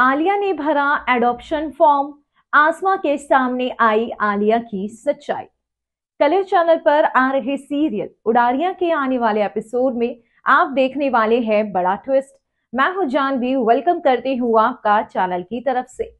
आलिया ने भरा adoption form आसमा के सामने आई आलिया की सच्चाई कलर चैनल पर आ रहे सीरियल उड़ारिया के आने वाले एपिसोड में आप देखने वाले हैं बड़ा ट्विस्ट मैं हूं जानवी वेलकम करती हूं आपका चैनल की तरफ से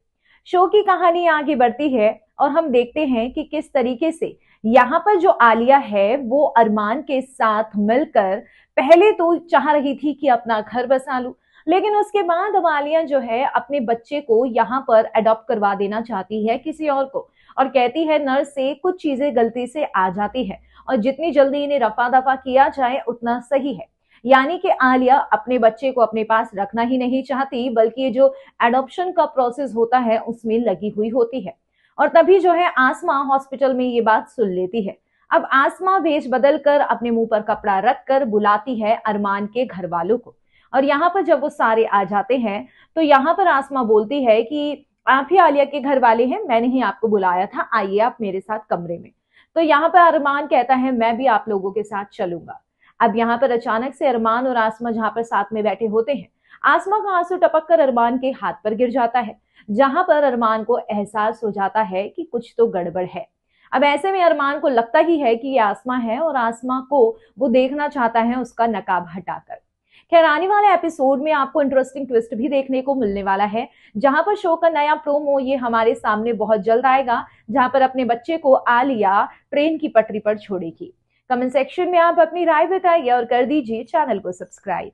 शो की कहानी आगे बढ़ती है और हम देखते हैं कि किस तरीके से यहाँ पर जो आलिया है वो अरमान के साथ मिलकर पहले तो चाह रही थी कि अपना घर बसा लू लेकिन उसके बाद वालिया जो है अपने बच्चे को यहाँ पर अडॉप्ट करवा देना चाहती है किसी और को और कहती है नर्स से कुछ चीजें गलती से आ जाती है और जितनी जल्दी इन्हें रफा दफा किया जाए उतना सही है यानी कि आलिया अपने बच्चे को अपने पास रखना ही नहीं चाहती बल्कि ये जो एडोप्शन का प्रोसेस होता है उसमें लगी हुई होती है और तभी जो है आसमा हॉस्पिटल में ये बात सुन लेती है अब आसमा वेश बदल कर अपने मुंह पर कपड़ा रख कर बुलाती है अरमान के घर वालों को और यहाँ पर जब वो सारे आ जाते हैं तो यहाँ पर आसमा बोलती है कि आप ही आलिया के घर वाले हैं मैंने ही आपको बुलाया था आइए आप मेरे साथ कमरे में तो यहाँ पर अरमान कहता है मैं भी आप लोगों के साथ चलूंगा अब यहाँ पर अचानक से अरमान और आसमा जहाँ पर साथ में बैठे होते हैं आसमा का आंसू टपक कर अरमान के हाथ पर गिर जाता है जहां पर अरमान को एहसास हो जाता है कि कुछ तो गड़बड़ है अब ऐसे में अरमान को लगता ही है कि ये आसमा है और आसमा को वो देखना चाहता है उसका नकाब हटाकर खैर आने वाले एपिसोड में आपको इंटरेस्टिंग ट्विस्ट भी देखने को मिलने वाला है जहां पर शो का नया प्रोमो ये हमारे सामने बहुत जल्द आएगा जहां पर अपने बच्चे को आलिया ट्रेन की पटरी पर छोड़ेगी कमेंट सेक्शन में आप अपनी राय बताइए और कर दीजिए चैनल को सब्सक्राइब